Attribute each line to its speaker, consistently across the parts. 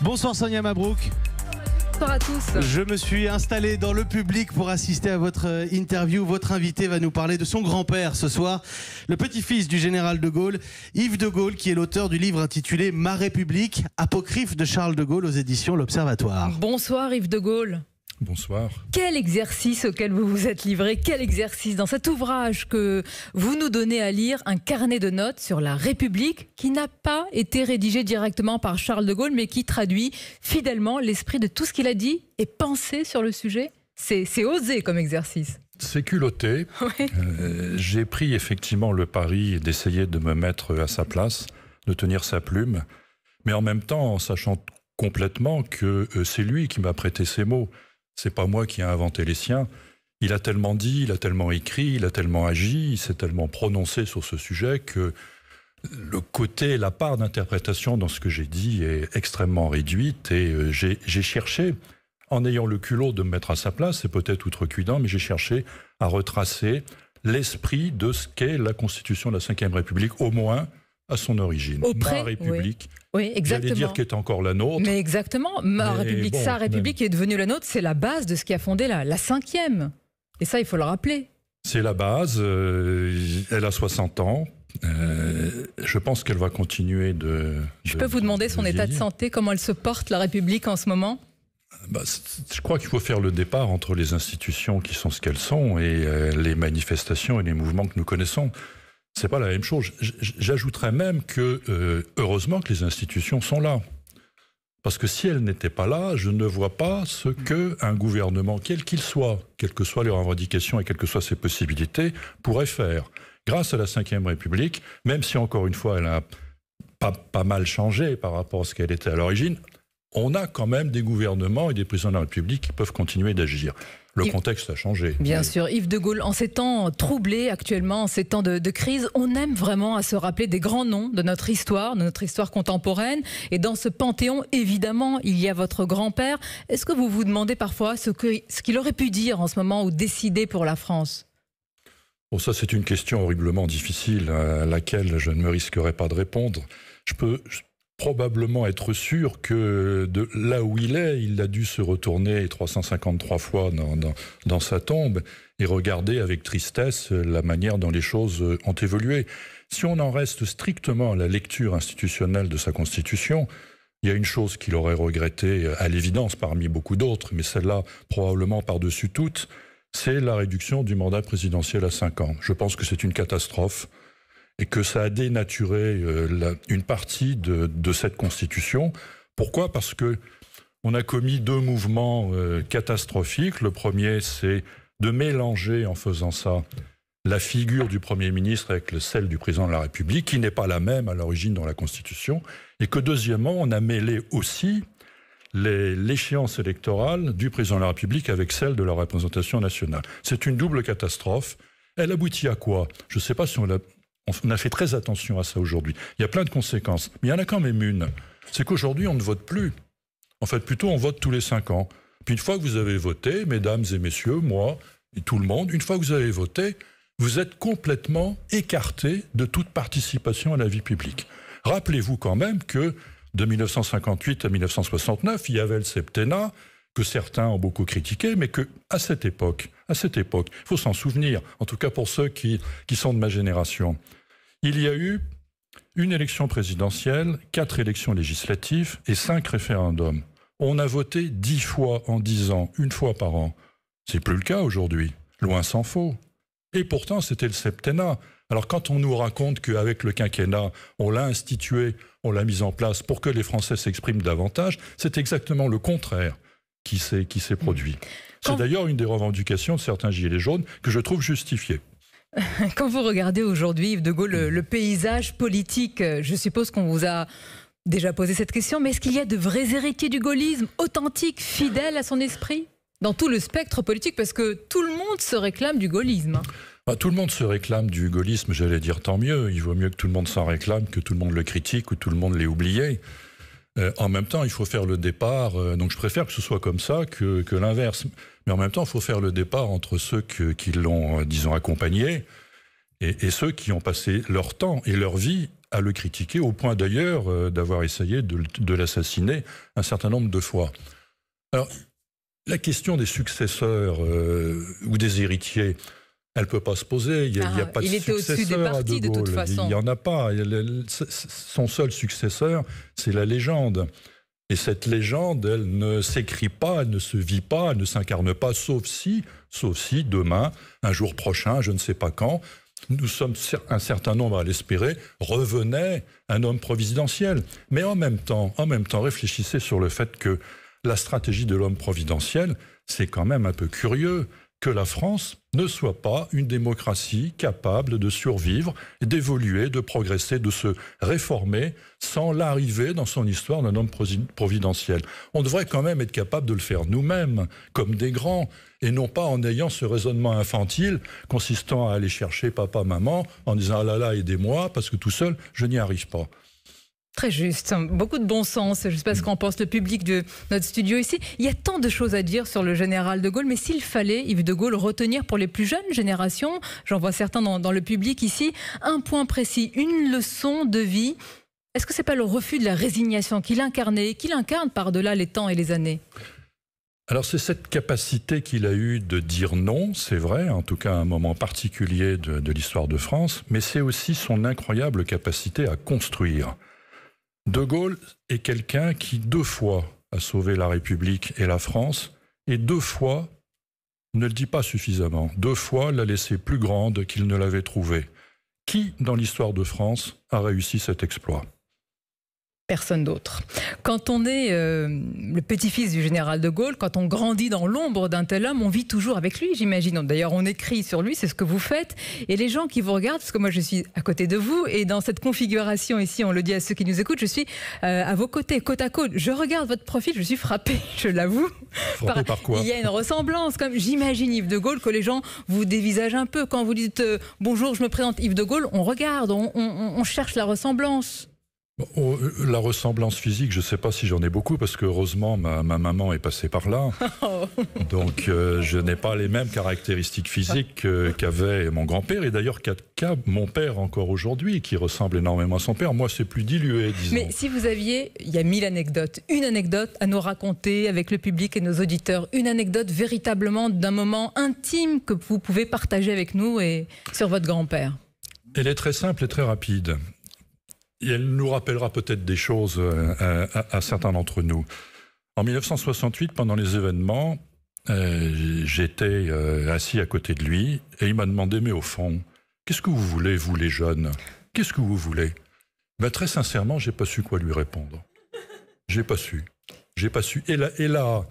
Speaker 1: Bonsoir Sonia Mabrouk. Bonsoir à tous. Je me suis installé dans le public pour assister à votre euh, interview. Votre invité va nous parler de son grand-père ce soir, le petit-fils du général de Gaulle, Yves de Gaulle, qui est l'auteur du livre intitulé Ma République, apocryphe de Charles de Gaulle aux éditions L'Observatoire. Bonsoir Yves de Gaulle. Bonsoir. Quel exercice auquel vous vous êtes livré, quel exercice dans cet ouvrage que vous nous donnez à lire, un carnet de notes sur la République qui n'a pas été rédigé directement par Charles de Gaulle, mais qui traduit fidèlement l'esprit de tout ce qu'il a dit et pensé sur le sujet. C'est osé comme exercice.
Speaker 2: C'est culotté. Euh, j'ai pris effectivement le pari d'essayer de me mettre à sa place, de tenir sa plume, mais en même temps en sachant complètement que euh, c'est lui qui m'a prêté ces mots. C'est pas moi qui ai inventé les siens. Il a tellement dit, il a tellement écrit, il a tellement agi, il s'est tellement prononcé sur ce sujet que le côté, la part d'interprétation dans ce que j'ai dit est extrêmement réduite et euh, j'ai cherché, en ayant le culot de me mettre à sa place, c'est peut-être outrecuidant, mais j'ai cherché à retracer l'esprit de ce qu'est la Constitution de la Ve République, au moins à son origine. ma République. Oui, exactement. dire qu'elle est encore la nôtre. Mais
Speaker 1: exactement, ma République, sa République est devenue la nôtre, c'est la base de ce qui a fondé la, la cinquième. Et ça, il faut le rappeler.
Speaker 2: C'est la base. Euh, elle a 60 ans. Euh, je pense qu'elle va continuer de.
Speaker 1: je peux vous demander son état de santé, comment elle se porte, la République, en ce moment
Speaker 2: bah, je crois qu'il faut faire le départ entre les institutions qui sont ce qu'elles sont et euh, les manifestations et les mouvements que nous connaissons c'est pas la même chose. J'ajouterais même que euh, heureusement que les institutions sont là. Parce que si elles n'étaient pas là, je ne vois pas ce que un gouvernement, quel qu'il soit, quelles que soient les revendications et quelles que soient ses possibilités, pourrait faire. Grâce à la Ve République, même si encore une fois elle a pas mal changé par rapport à ce qu'elle était à l'origine, on a quand même des gouvernements et des présidents de la République qui peuvent continuer d'agir. Le contexte a changé. Bien
Speaker 1: sûr, Yves de Gaulle, en ces temps troublés actuellement, en ces temps de, crise, on aime vraiment à se rappeler des grands noms de notre histoire, de notre histoire contemporaine. Et dans ce panthéon, évidemment, il y a votre grand-père. Est-ce que vous vous demandez parfois ce qu'il aurait pu dire en ce moment ou décider pour la France
Speaker 2: Bon, oh, ça, c'est une question horriblement difficile à laquelle je ne me risquerai pas de répondre. Je peux, probablement être sûr que de là où il est, il a dû se retourner 353 fois dans, dans sa tombe et regarder avec tristesse la manière dont les choses ont évolué. Si on en reste strictement à la lecture institutionnelle de sa constitution, il y a une chose qu'il aurait regretté à l'évidence parmi beaucoup d'autres, mais celle-là probablement par-dessus toutes, c'est la réduction du mandat présidentiel à 5 ans. Je pense que c'est une catastrophe et que ça a dénaturé euh, une partie de, cette Constitution. Pourquoi Parce que on a commis deux mouvements euh, catastrophiques. Le premier, c'est de mélanger, en faisant ça, la figure du Premier ministre avec celle du Président de la République, qui n'est pas la même à l'origine dans la Constitution, et que deuxièmement, on a mêlé aussi l'échéance électorale du Président de la République avec celle de la représentation nationale. C'est une double catastrophe. Elle aboutit à quoi Je ne sais pas si on l'a on a fait très attention à ça aujourd'hui. Il y a plein de conséquences, mais il y en a quand même une. C'est qu'aujourd'hui, on ne vote plus. En fait, plutôt, on vote tous les cinq ans. Puis une fois que vous avez voté, mesdames et messieurs, moi et tout le monde, une fois que vous avez voté, vous êtes complètement écarté de toute participation à la vie publique. Rappelez-vous quand même que de 1958 à 1969, il y avait le septennat, que certains ont beaucoup critiqué, mais que à cette époque, à cette époque, il faut s'en souvenir, en tout cas pour ceux qui, qui sont de ma génération, il y a eu une élection présidentielle, quatre élections législatives et cinq référendums. On a voté dix fois en dix ans, une fois par an. C'est plus le cas aujourd'hui, loin s'en faut. Et pourtant, c'était le septennat. Alors quand on nous raconte qu'avec le quinquennat, on l'a institué, on l'a mis en place pour que les Français s'expriment davantage, c'est exactement le contraire qui s'est produit. C'est d'ailleurs une des revendications de certains Gilets jaunes que je trouve justifiée.
Speaker 1: Quand vous regardez aujourd'hui, Yves de Gaulle, le, paysage politique, euh, je suppose qu'on vous a déjà posé cette question, mais est-ce qu'il y a de vrais héritiers du gaullisme, authentiques, fidèles à son esprit Dans tout le spectre politique, parce que tout le monde se réclame du gaullisme. Hein.
Speaker 2: Ah, tout le monde se réclame du gaullisme, j'allais dire tant mieux. Il vaut mieux que tout le monde s'en réclame, que tout le monde le critique ou tout le monde l'ait oublié. Euh, en même temps, il faut faire le départ. Euh, donc, je préfère que ce soit comme ça que, l'inverse. Mais en même temps, il faut faire le départ entre ceux qui l'ont, euh, disons, accompagné et, ceux qui ont passé leur temps et leur vie à le critiquer, au point d'ailleurs d'avoir essayé de l'assassiner un certain nombre de fois. Alors, la question des successeurs ou des héritiers, elle ne peut pas se poser. Il n'y a, ah, pas de successeur à De Gaulle. Il n'y en a pas. Son seul successeur, c'est la légende. Et cette légende, elle ne s'écrit pas, elle ne se vit pas, elle ne s'incarne pas, sauf si, sauf si demain, un jour prochain, je ne sais pas quand, nous sommes un certain nombre à l'espérer, revenait un homme providentiel. Mais en même temps, en même temps, réfléchissez sur le fait que la stratégie de l'homme providentiel, c'est quand même un peu curieux que la France ne soit pas une démocratie capable de survivre, d'évoluer, de progresser, de se réformer sans l'arriver dans son histoire d'un homme providentiel. On devrait quand même être capable de le faire nous-mêmes, comme des grands, et non pas en ayant ce raisonnement infantile consistant à aller chercher papa, maman, en disant ⁇ Ah là là, aidez-moi, parce que tout seul, je n'y arrive pas ⁇
Speaker 1: Très juste, beaucoup de bon sens. Je ne sais pas ce qu'en pense le public de notre studio ici. Il y a tant de choses à dire sur le général de Gaulle, mais s'il fallait, Yves de Gaulle, retenir pour les plus jeunes générations, j'en vois certains dans, le public ici, un point précis, une leçon de vie. Est-ce que ce n'est pas le refus de la résignation qu'il incarnait, qu'il incarne par-delà les temps et les années
Speaker 2: alors c'est cette capacité qu'il a eue de dire non, c'est vrai, en tout cas à un moment particulier de l'histoire de France, mais c'est aussi son incroyable capacité à construire. De Gaulle est quelqu'un qui deux fois a sauvé la République et la France, et deux fois ne le dit pas suffisamment, deux fois l'a laissée plus grande qu'il ne l'avait trouvée. Qui, dans l'histoire de France, a réussi cet exploit
Speaker 1: personne d'autre. Quand on est euh, le petit-fils du général de Gaulle, quand on grandit dans l'ombre d'un tel homme, on vit toujours avec lui, j'imagine. D'ailleurs, on écrit sur lui, c'est ce que vous faites. Et les gens qui vous regardent, parce que moi je suis à côté de vous, et dans cette configuration ici, on le dit à ceux qui nous écoutent, je suis euh, à vos côtés, côte à côte. Je regarde votre profil, je suis frappé, je l'avoue. Par... par quoi Il y a une ressemblance. Comme j'imagine Yves de Gaulle, que les gens vous dévisagent un peu quand vous dites euh, bonjour, je me présente Yves de Gaulle. On regarde, on, on cherche la ressemblance.
Speaker 2: Oh, euh, euh, la ressemblance physique, je ne sais pas si j'en ai beaucoup parce que heureusement ma, maman est passée par là. Oh. Donc euh, je n'ai pas les mêmes caractéristiques physiques qu'avait mon grand-père et d'ailleurs mon père encore aujourd'hui qui ressemble énormément à son père. Moi c'est plus dilué. Disons.
Speaker 1: Mais si vous aviez, il y a mille anecdotes, une anecdote à nous raconter avec le public et nos auditeurs, une anecdote véritablement d'un moment intime que vous pouvez partager avec nous et sur votre grand-père.
Speaker 2: Elle est très simple et très rapide elle nous rappellera peut-être des choses euh, euh, à, certains d'entre nous. En 1968, pendant les événements, euh, j'étais assis à côté de lui et il m'a demandé, mais au fond, qu'est-ce que vous voulez, vous les jeunes Qu'est-ce que vous voulez ben, Très sincèrement, j'ai pas su quoi lui répondre. J'ai pas su. J'ai pas su. Et là, et là,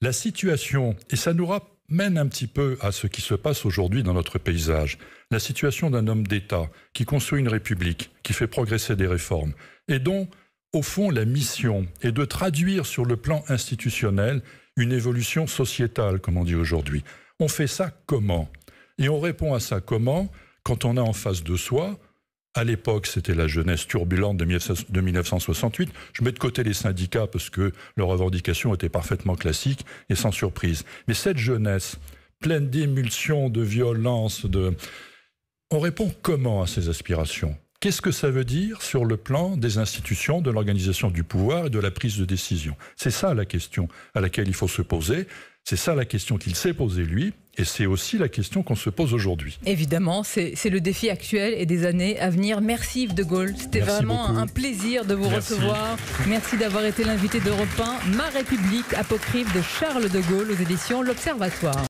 Speaker 2: la situation, et ça nous rappelle mène un petit peu à ce qui se passe aujourd'hui dans notre paysage. La situation d'un homme d'État qui construit une république, qui fait progresser des réformes, et dont, au fond, la mission est de traduire sur le plan institutionnel une évolution sociétale, comme on dit aujourd'hui. On fait ça comment Et on répond à ça comment quand on a en face de soi à l'époque, c'était la jeunesse turbulente de 1968. Je mets de côté les syndicats parce que leurs revendications étaient parfaitement classiques et sans surprise. Mais cette jeunesse, pleine d'émulsions, de violence, de... on répond comment à ces aspirations Qu'est-ce que ça veut dire sur le plan des institutions, de l'organisation du pouvoir et de la prise de décision C'est ça la question à laquelle il faut se poser. C'est ça la question qu'il s'est posée lui, et c'est aussi la question qu'on se pose aujourd'hui.
Speaker 1: Évidemment, c'est le défi actuel et des années à venir. Merci Yves de Gaulle, c'était vraiment un plaisir de vous recevoir. Merci d'avoir été l'invité d'Europe 1, Ma République, apocryphe de Charles de Gaulle aux éditions L'Observatoire.